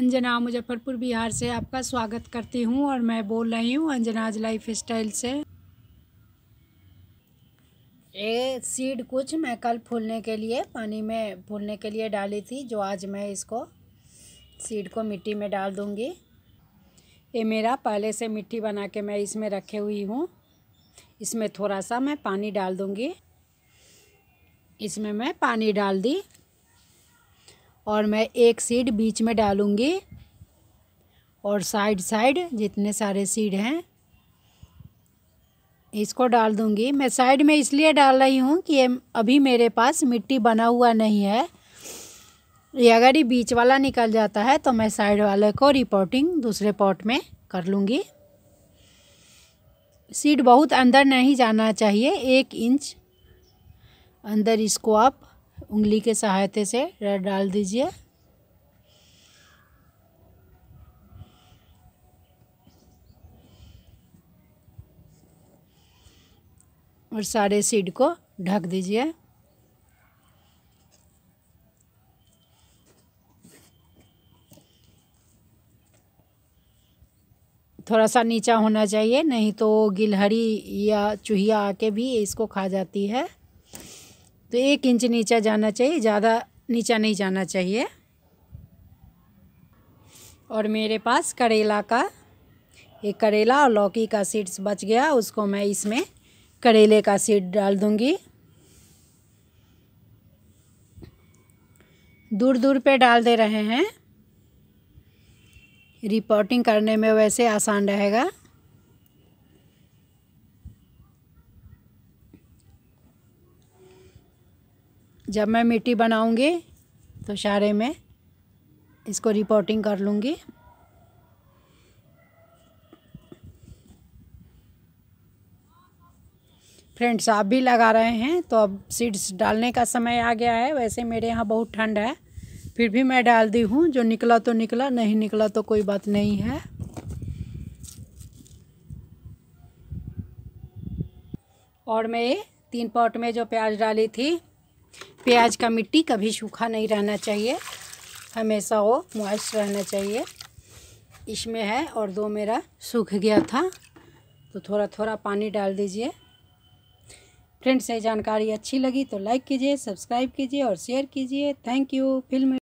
अंजना मुजफ्फरपुर बिहार से आपका स्वागत करती हूं और मैं बोल रही हूं अंजनाज लाइफ स्टाइल से ये सीड कुछ मैं कल फूलने के लिए पानी में फूलने के लिए डाली थी जो आज मैं इसको सीड को मिट्टी में डाल दूंगी ये मेरा पहले से मिट्टी बना के मैं इसमें रखे हुई हूँ इसमें थोड़ा सा मैं पानी डाल दूँगी इसमें मैं पानी डाल दी और मैं एक सीड बीच में डालूँगी और साइड साइड जितने सारे सीड हैं इसको डाल दूँगी मैं साइड में इसलिए डाल रही हूँ कि अभी मेरे पास मिट्टी बना हुआ नहीं है ये अगर ये बीच वाला निकल जाता है तो मैं साइड वाले को रिपोर्टिंग दूसरे पॉट में कर लूँगी सीड बहुत अंदर नहीं जाना चाहिए एक इंच अंदर इसको आप उंगली के सहायते से डाल दीजिए और सारे सीड को ढक दीजिए थोड़ा सा नीचा होना चाहिए नहीं तो गिलहरी या चूहिया आके भी इसको खा जाती है तो एक इंच नीचा जाना चाहिए ज़्यादा नीचा नहीं जाना चाहिए और मेरे पास करेला का एक करेला और लौकी का सीड्स बच गया उसको मैं इसमें करेले का सीड डाल दूंगी दूर दूर पे डाल दे रहे हैं रिपोर्टिंग करने में वैसे आसान रहेगा जब मैं मिट्टी बनाऊंगी तो शारे में इसको रिपोर्टिंग कर लूँगी फ्रेंड्स आप भी लगा रहे हैं तो अब सीड्स डालने का समय आ गया है वैसे मेरे यहाँ बहुत ठंड है फिर भी मैं डाल दी हूँ जो निकला तो निकला नहीं निकला तो कोई बात नहीं है और मैं तीन पॉट में जो प्याज डाली थी प्याज का मिट्टी कभी सूखा नहीं रहना चाहिए हमेशा वो मॉइस्ट रहना चाहिए इसमें है और दो मेरा सूख गया था तो थोड़ा थोड़ा पानी डाल दीजिए फ्रेंड्स ये जानकारी अच्छी लगी तो लाइक कीजिए सब्सक्राइब कीजिए और शेयर कीजिए थैंक यू फिल्म